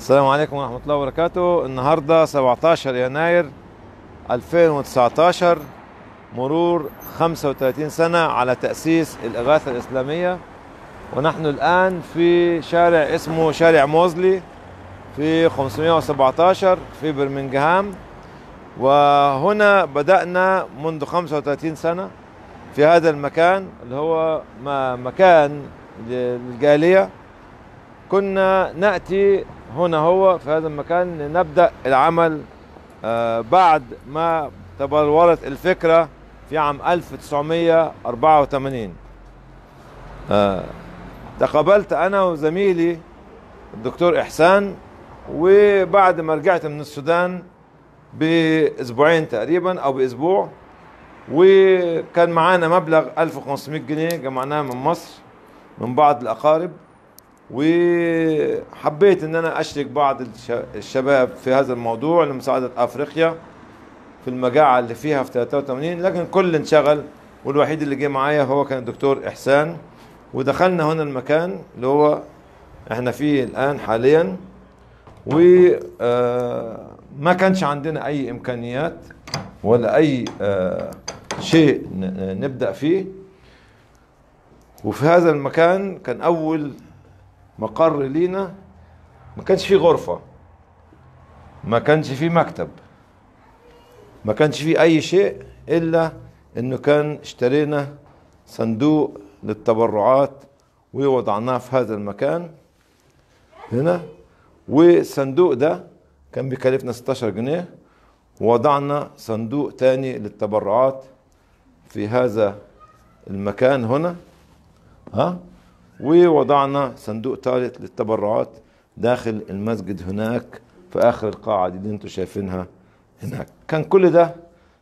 السلام عليكم ورحمة الله وبركاته النهاردة 17 يناير 2019 مرور 35 سنة على تأسيس الإغاثة الإسلامية ونحن الآن في شارع اسمه شارع موزلي في 517 في برمنغهام وهنا بدأنا منذ 35 سنة في هذا المكان اللي هو مكان الجالية كنا نأتي هنا هو في هذا المكان نبدأ العمل آه، بعد ما تبلورت الفكرة في عام 1984 آه، تقابلت أنا وزميلي الدكتور إحسان وبعد ما رجعت من السودان بأسبوعين تقريبا أو بأسبوع وكان معانا مبلغ 1500 جنيه جمعناه من مصر من بعض الأقارب وحبيت ان انا اشرك بعض الشباب في هذا الموضوع لمساعده افريقيا في المجاعه اللي فيها في 83 لكن كل انشغل والوحيد اللي جه معايا هو كان الدكتور احسان ودخلنا هنا المكان اللي هو احنا فيه الان حاليا وما آه، كانش عندنا اي امكانيات ولا اي آه، شيء نبدا فيه وفي هذا المكان كان اول مقر لينا ما كانش فيه غرفة ما كانش فيه مكتب ما كانش فيه أي شيء إلا إنه كان اشترينا صندوق للتبرعات ووضعناه في هذا المكان هنا والصندوق ده كان بيكلفنا 16 جنيه ووضعنا صندوق تاني للتبرعات في هذا المكان هنا ها ووضعنا صندوق ثالث للتبرعات داخل المسجد هناك في اخر القاعه دي اللي انتم شايفينها هناك كان كل ده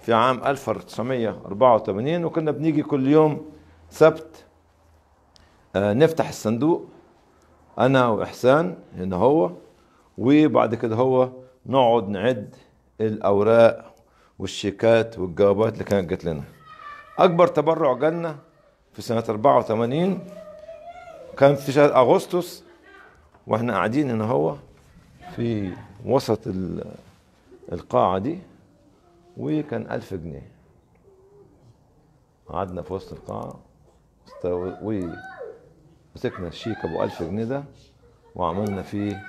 في عام 1984 وكنا بنيجي كل يوم سبت آه، نفتح الصندوق انا واحسان هنا هو وبعد كده هو نقعد نعد الاوراق والشيكات والجوابات اللي كانت جات لنا اكبر تبرع جالنا في سنه 84 كان في شهر اغسطس واحنا قاعدين هنا هو في وسط القاعه دي وكان ألف جنيه قعدنا في وسط القاعه ومسكنا الشيك ابو ألف جنيه ده وعملنا فيه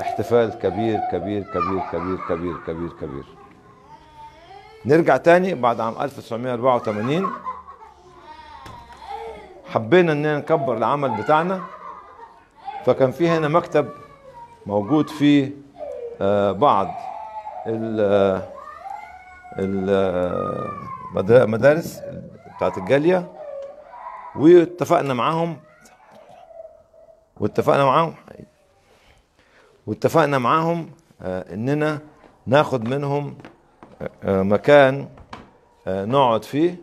احتفال كبير كبير كبير كبير كبير كبير كبير نرجع تاني بعد عام 1984 حبينا اننا نكبر العمل بتاعنا فكان في هنا مكتب موجود فيه آه، بعض المدارس آه، آه، بتاعت الجاليه واتفقنا معاهم واتفقنا معاهم واتفقنا معاهم اننا ناخد منهم مكان نقعد فيه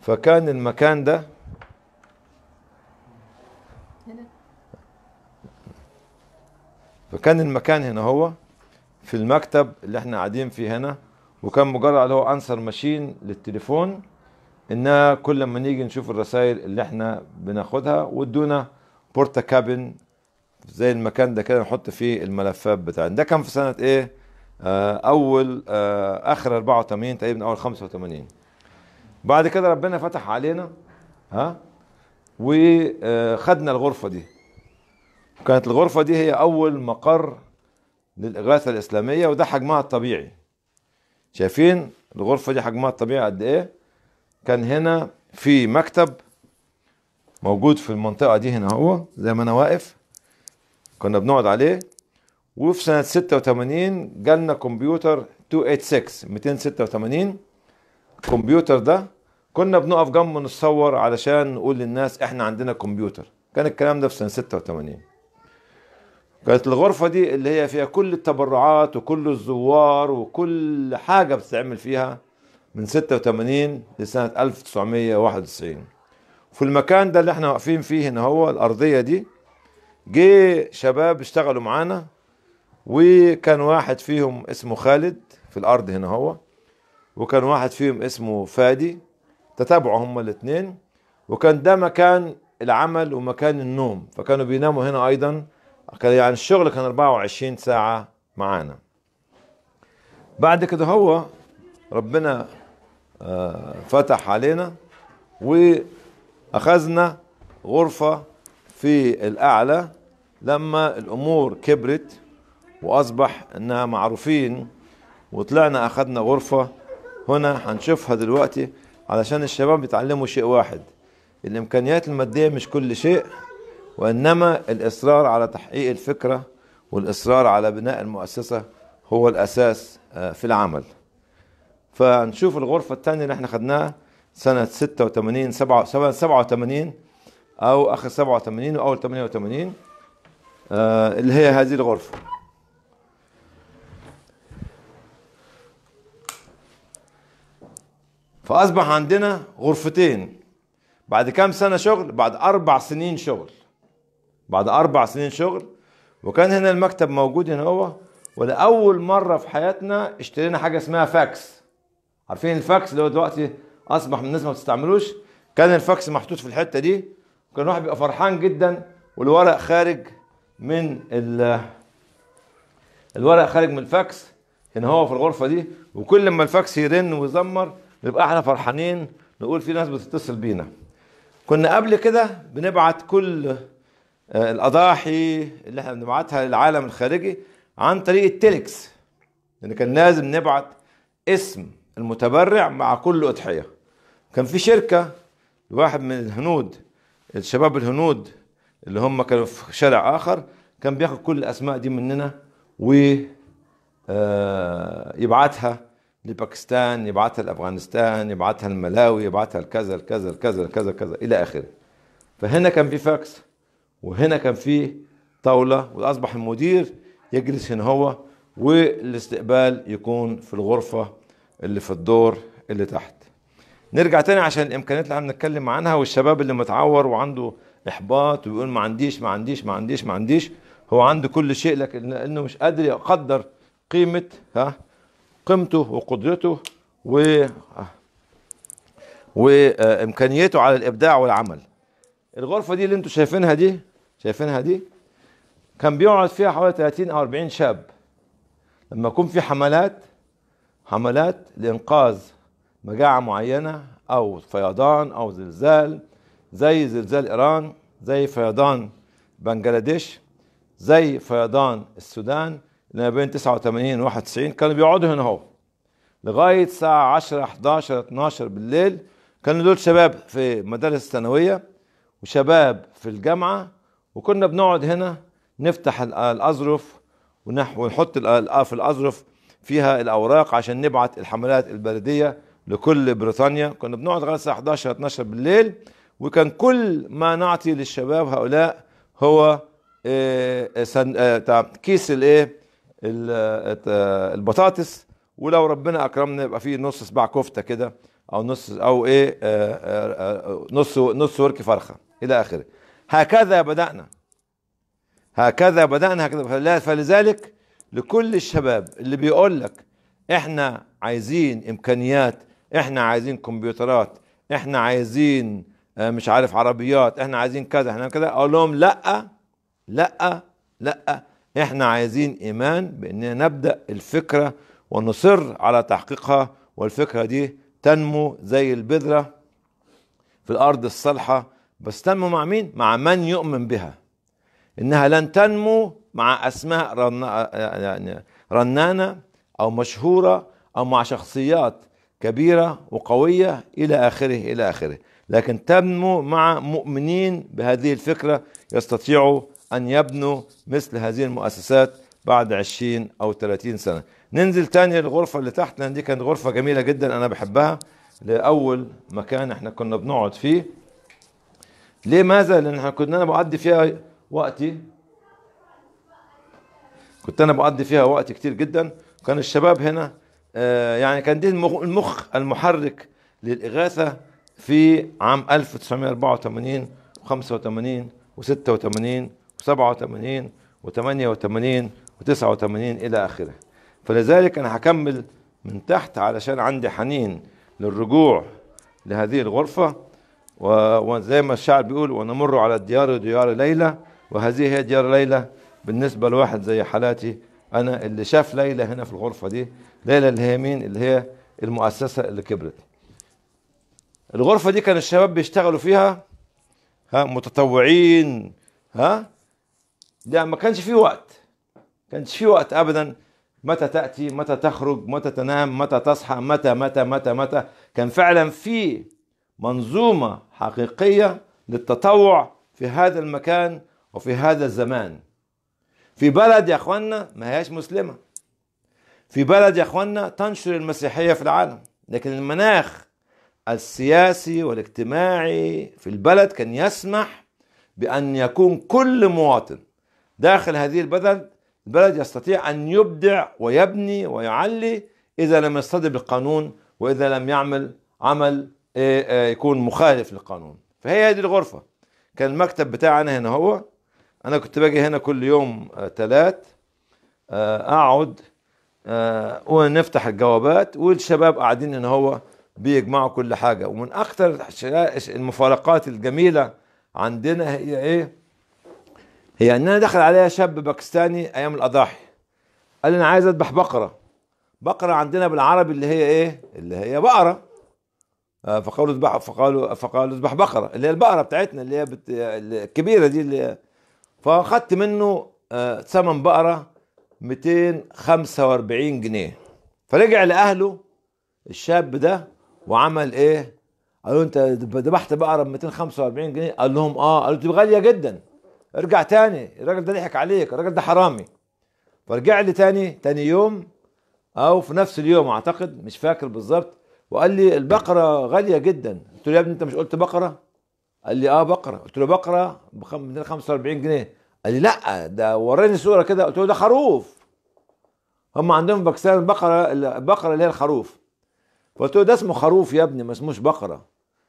فكان المكان ده فكان المكان هنا هو في المكتب اللي احنا قاعدين فيه هنا وكان مجرد اللي هو انسر ماشين للتليفون انها كل ما نيجي نشوف الرسائل اللي احنا بناخدها وادونا بورتا كابن زي المكان ده كده نحط فيه الملفات بتاعنا ده كان في سنه ايه آه اول آه اخر 84 تقريبا اول 85 بعد كده ربنا فتح علينا ها وخدنا الغرفه دي كانت الغرفة دي هي أول مقر للإغاثة الإسلامية وده حجمها الطبيعي شايفين الغرفة دي حجمها الطبيعي قد إيه كان هنا في مكتب موجود في المنطقة دي هنا هو زي ما أنا واقف كنا بنقعد عليه وفي سنة 86 جالنا كمبيوتر 286 286 الكمبيوتر ده كنا بنقف جنبه نتصور علشان نقول للناس احنا عندنا كمبيوتر كان الكلام ده في سنة 86 كانت الغرفة دي اللي هي فيها كل التبرعات وكل الزوار وكل حاجة بتتعمل فيها من 86 لسنة 1991 في المكان ده اللي احنا واقفين فيه هنا هو الأرضية دي جه شباب اشتغلوا معانا وكان واحد فيهم اسمه خالد في الأرض هنا هو وكان واحد فيهم اسمه فادي تتابعوا هما الاثنين وكان ده مكان العمل ومكان النوم فكانوا بيناموا هنا أيضاً كان يعني الشغل كان 24 ساعة معانا بعد كده هو ربنا آه، فتح علينا وأخذنا غرفة في الأعلى لما الأمور كبرت وأصبح إنها معروفين وطلعنا أخذنا غرفة هنا هنشوفها دلوقتي علشان الشباب يتعلموا شيء واحد الإمكانيات المادية مش كل شيء وإنما الإصرار على تحقيق الفكرة والإصرار على بناء المؤسسة هو الأساس آه، في العمل فنشوف الغرفة الثانية اللي احنا خدناها سنة 86 سبعة 87 أو آخر 87 وأول 88 آه، اللي هي هذه الغرفة فأصبح عندنا غرفتين بعد كام سنة شغل بعد أربع سنين شغل بعد أربع سنين شغل وكان هنا المكتب موجود هنا هو ولأول مرة في حياتنا اشترينا حاجة اسمها فاكس عارفين الفاكس اللي هو دلوقتي أصبح من الناس ما بتستعملوش كان الفاكس محطوط في الحتة دي وكان الواحد بيبقى فرحان جدا والورق خارج من ال الورق خارج من الفاكس هنا هو في الغرفة دي وكل ما الفاكس يرن ويزمر نبقى احنا فرحانين نقول في ناس بتتصل بينا كنا قبل كده بنبعت كل آه، الاضاحي اللي احنا بنبعتها للعالم الخارجي عن طريق التلكس لان كان لازم نبعت اسم المتبرع مع كل اضحيه كان في شركه واحد من الهنود الشباب الهنود اللي هم كانوا في شارع اخر كان بياخد كل الاسماء دي مننا و آه، يبعتها لباكستان يبعتها لافغانستان يبعتها الملاوي يبعتها لكذا لكذا لكذا لكذا الى اخره فهنا كان في فاكس وهنا كان فيه طاوله واصبح المدير يجلس هنا هو والاستقبال يكون في الغرفه اللي في الدور اللي تحت نرجع تاني عشان الامكانيات اللي احنا بنتكلم عنها والشباب اللي متعور وعنده احباط ويقول ما عنديش ما عنديش ما عنديش ما عنديش هو عنده كل شيء لكن انه مش قادر يقدر قيمه ها قيمته وقدرته و آه، وامكانيته على الابداع والعمل الغرفه دي اللي انتم شايفينها دي شايفينها دي كان بيقعد فيها حوالي 30 او 40 شاب لما يكون في حملات حملات لانقاذ مجاعه معينه او فيضان او زلزال زي زلزال ايران زي فيضان بنجلاديش زي فيضان السودان اللي ما بين 89 و 91 كانوا بيقعدوا هنا اهو لغايه الساعه 10 11 12 بالليل كانوا دول شباب في مدارس الثانويه وشباب في الجامعه وكنا بنقعد هنا نفتح الأظرف ونحط في الأظرف فيها الأوراق عشان نبعت الحملات البريدية لكل بريطانيا كنا بنقعد لغاية الساعة 11 12 بالليل وكان كل ما نعطي للشباب هؤلاء هو آه، آه، آه، كيس الايه البطاطس ولو ربنا اكرمنا يبقى فيه نص سبع كفته كده او نص او ايه نص نص ورك فرخه الى اخره هكذا بدأنا هكذا بدأنا هكذا فلذلك لكل الشباب اللي بيقول لك احنا عايزين امكانيات احنا عايزين كمبيوترات احنا عايزين آه، مش عارف عربيات احنا عايزين كذا احنا كذا اقول لهم لا لا لا احنا عايزين ايمان باننا نبدا الفكره ونصر على تحقيقها والفكره دي تنمو زي البذره في الارض الصالحه بس تنمو مع مين؟ مع من يؤمن بها إنها لن تنمو مع أسماء يعني رنانة أو مشهورة أو مع شخصيات كبيرة وقوية إلى آخره إلى آخره لكن تنمو مع مؤمنين بهذه الفكرة يستطيعوا أن يبنوا مثل هذه المؤسسات بعد 20 أو 30 سنة ننزل تاني الغرفة اللي تحت لأن دي كانت غرفة جميلة جدا أنا بحبها لأول مكان احنا كنا بنقعد فيه ليه ماذا؟ لأن احنا كنا أنا بقضي فيها وقتي كنت أنا بقضي فيها وقت كتير جدا كان الشباب هنا آه، يعني كان دي المخ المحرك للإغاثة في عام 1984 و85 و86 و87 و88 و89 إلى آخره فلذلك أنا هكمل من تحت علشان عندي حنين للرجوع لهذه الغرفة وزي ما الشعر بيقول ونمر على الديار ديار ليلى وهذه هي ديار ليلى بالنسبة لواحد زي حالاتي أنا اللي شاف ليلى هنا في الغرفة دي ليلى اللي هي مين اللي هي المؤسسة اللي كبرت الغرفة دي كان الشباب بيشتغلوا فيها ها متطوعين ها لا ما كانش في وقت كانش في وقت أبدا متى تأتي متى تخرج متى تنام متى تصحى متى متى متى متى كان فعلا في منظومة حقيقية للتطوع في هذا المكان وفي هذا الزمان في بلد يا اخوانا ما هياش مسلمة في بلد يا اخوانا تنشر المسيحية في العالم لكن المناخ السياسي والاجتماعي في البلد كان يسمح بأن يكون كل مواطن داخل هذه البلد البلد يستطيع أن يبدع ويبني ويعلي إذا لم يصطدم بالقانون وإذا لم يعمل عمل إيه، آه، يكون مخالف للقانون فهي هذه الغرفة كان المكتب بتاعنا هنا هو أنا كنت باجي هنا كل يوم ثلاث آه، آه، أقعد ونفتح الجوابات والشباب قاعدين هنا هو بيجمعوا كل حاجة ومن أكثر المفارقات الجميلة عندنا هي إيه؟ هي إن أنا دخل عليها شاب باكستاني أيام الأضاحي قال لي أنا عايز أذبح بقرة بقرة عندنا بالعربي اللي هي إيه؟ اللي هي بقرة آه، فقالوا اذبح فقالوا فقالوا اذبح بقره اللي هي البقره بتاعتنا اللي هي بت... الكبيره دي اللي فاخذت منه آه، ثمن بقره 245 جنيه فرجع لاهله الشاب ده وعمل ايه؟ قالوا انت ذبحت بقره ب 245 جنيه قال لهم اه قالوا دي غاليه جدا ارجع تاني الراجل ده ضحك عليك الراجل ده حرامي فرجع لي تاني تاني يوم او في نفس اليوم اعتقد مش فاكر بالظبط وقال لي البقره غاليه جدا قلت له يا ابني انت مش قلت بقره قال لي اه بقره قلت له بقره ب 45 جنيه قال لي لا ده وراني صوره كده قلت له ده خروف هم عندهم في باكستان البقره البقره اللي هي الخروف فقلت له ده اسمه خروف يا ابني ما اسموش بقره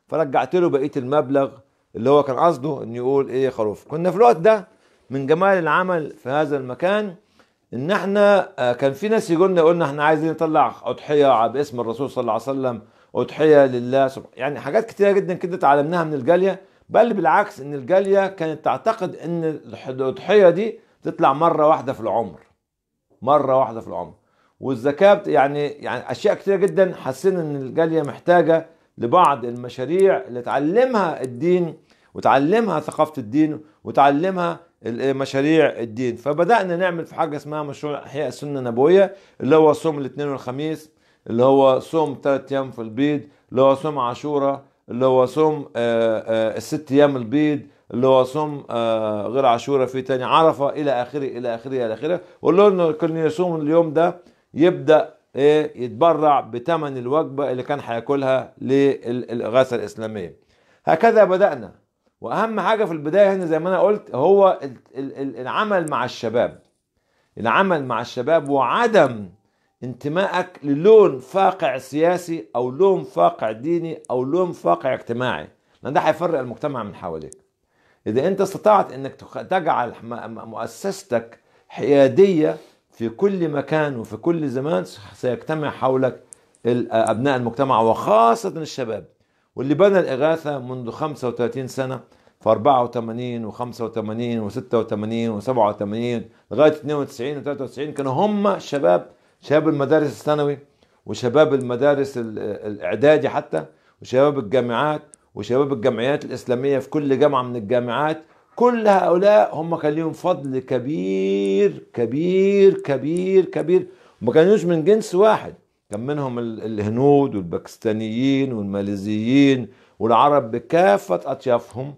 فرجعت له بقيه المبلغ اللي هو كان قصده انه يقول ايه خروف كنا في الوقت ده من جمال العمل في هذا المكان ان احنا آه، كان في ناس يقولنا قلنا احنا عايزين نطلع اضحيه باسم الرسول صلى الله عليه وسلم اضحيه لله سبحانه يعني حاجات كتيره جدا كده اتعلمناها من الجاليه بل بالعكس ان الجاليه كانت تعتقد ان الاضحيه دي تطلع مره واحده في العمر مره واحده في العمر والزكاه يعني يعني اشياء كتيره جدا حسينا ان الجاليه محتاجه لبعض المشاريع اللي تعلمها الدين وتعلمها ثقافه الدين وتعلمها مشاريع الدين فبدأنا نعمل في حاجة اسمها مشروع إحياء السنة النبوية اللي هو صوم الاثنين والخميس اللي هو صوم ثلاث أيام في البيض اللي هو صوم عاشوره اللي هو صوم آه، آه، الست أيام البيض اللي هو صوم آه، غير عاشوره في تاني عرفة إلى آخره إلى آخره إلى آخره وقول إنه كان يصوم اليوم ده يبدأ ايه يتبرع بثمن الوجبه اللي كان هياكلها للاغاثه الاسلاميه هكذا بدانا واهم حاجه في البدايه هنا زي ما انا قلت هو العمل مع الشباب العمل مع الشباب وعدم انتمائك للون فاقع سياسي او لون فاقع ديني او لون فاقع اجتماعي لان ده هيفرق المجتمع من حواليك اذا انت استطعت انك تجعل مؤسستك حياديه في كل مكان وفي كل زمان سيجتمع حولك ابناء المجتمع وخاصه الشباب واللي بنى الإغاثة منذ 35 سنة في 84 و85 و86 و87 لغاية 92 و93 كانوا هم شباب شباب المدارس الثانوي وشباب المدارس الإعدادي حتى وشباب الجامعات وشباب الجمعيات الإسلامية في كل جامعة من الجامعات كل هؤلاء هم كان لهم فضل كبير كبير كبير كبير وما كانوش من جنس واحد كان منهم الهنود والباكستانيين والماليزيين والعرب بكافة أطيافهم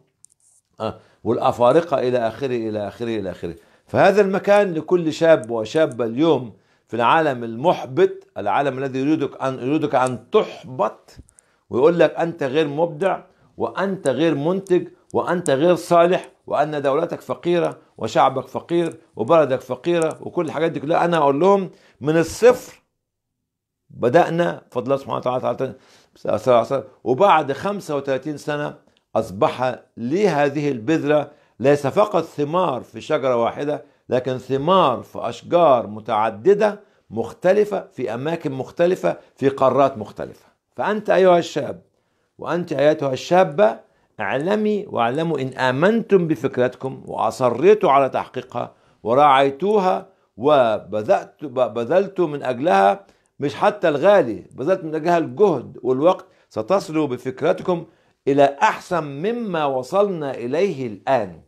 آه، والأفارقة إلى آخره إلى آخره إلى آخره فهذا المكان لكل شاب وشابة اليوم في العالم المحبط العالم الذي يريدك أن يريدك أن تحبط ويقول لك أنت غير مبدع وأنت غير منتج وأنت غير صالح وأن دولتك فقيرة وشعبك فقير وبلدك فقيرة وكل الحاجات دي كلها أنا أقول لهم من الصفر بدأنا بفضل الله سبحانه وتعالى وبعد 35 سنة أصبح لهذه البذرة ليس فقط ثمار في شجرة واحدة لكن ثمار في أشجار متعددة مختلفة في أماكن مختلفة في قارات مختلفة فأنت أيها الشاب وأنت أيتها الشابة اعلمي واعلموا إن آمنتم بفكرتكم وأصريتوا على تحقيقها وراعيتوها وبذلتوا من أجلها مش حتى الغالي بذلت من أجلها الجهد والوقت ستصلوا بفكرتكم إلى أحسن مما وصلنا إليه الآن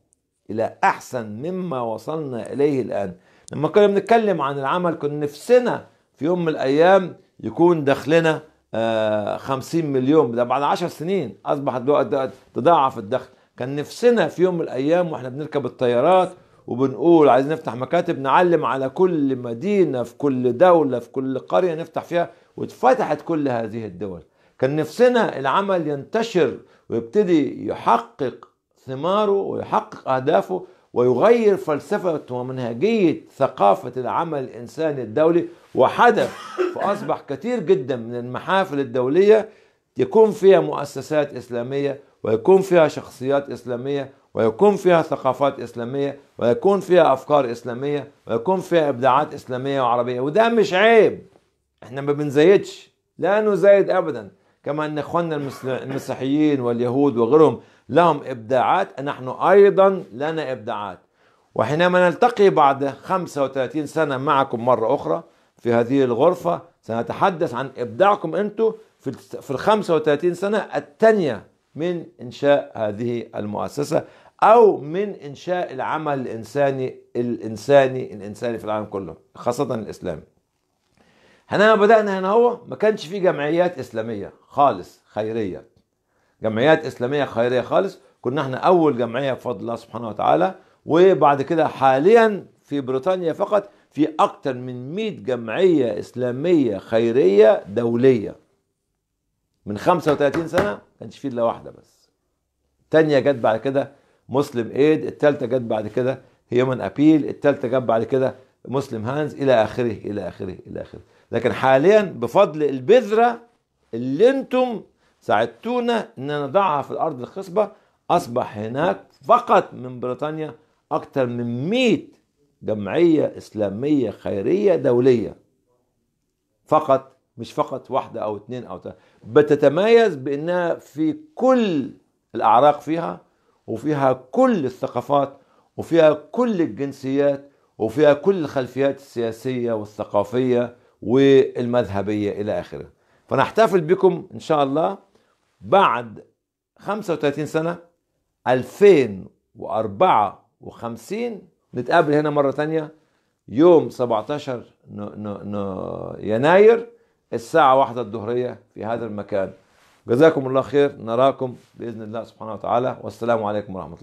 إلى أحسن مما وصلنا إليه الآن لما كنا بنتكلم عن العمل كنا نفسنا في يوم من الأيام يكون دخلنا 50 آه، مليون ده بعد 10 سنين أصبح دلوقتي تضاعف الدخل كان نفسنا في يوم من الأيام وإحنا بنركب الطيارات وبنقول عايزين نفتح مكاتب نعلم على كل مدينة في كل دولة في كل قرية نفتح فيها واتفتحت كل هذه الدول كان نفسنا العمل ينتشر ويبتدي يحقق ثماره ويحقق أهدافه ويغير فلسفة ومنهجية ثقافة العمل الإنساني الدولي وحدث فأصبح كثير جدا من المحافل الدولية يكون فيها مؤسسات إسلامية ويكون فيها شخصيات إسلامية ويكون فيها ثقافات إسلامية ويكون فيها أفكار إسلامية ويكون فيها إبداعات إسلامية وعربية وده مش عيب احنا ما بنزيدش لا نزايد أبدا كما أن إخواننا المسيحيين واليهود وغيرهم لهم إبداعات نحن أيضا لنا إبداعات وحينما نلتقي بعد 35 سنة معكم مرة أخرى في هذه الغرفة سنتحدث عن إبداعكم أنتم في ال 35 سنة الثانية من إنشاء هذه المؤسسة او من انشاء العمل الانساني الانساني الانساني في العالم كله خاصه الاسلامي هنا بدانا هنا هو ما كانش في جمعيات اسلاميه خالص خيريه جمعيات اسلاميه خيريه خالص كنا احنا اول جمعيه بفضل الله سبحانه وتعالى وبعد كده حاليا في بريطانيا فقط في اكتر من 100 جمعيه اسلاميه خيريه دوليه من 35 سنه ما كانش في الا واحده بس تانية جت بعد كده مسلم ايد الثالثه جت بعد كده هيومن ابيل الثالثه جت بعد كده مسلم هانز الى اخره الى اخره الى اخره لكن حاليا بفضل البذره اللي انتم ساعدتونا ان نضعها في الارض الخصبه اصبح هناك فقط من بريطانيا اكثر من 100 جمعيه اسلاميه خيريه دوليه فقط مش فقط واحده او اثنين او ثلاثه بتتميز بانها في كل الاعراق فيها وفيها كل الثقافات وفيها كل الجنسيات وفيها كل الخلفيات السياسية والثقافية والمذهبية إلى آخره فنحتفل بكم إن شاء الله بعد 35 سنة 2054 نتقابل هنا مرة تانية يوم 17 يناير الساعة واحدة الظهرية في هذا المكان جزاكم الله خير نراكم باذن الله سبحانه وتعالى والسلام عليكم ورحمه الله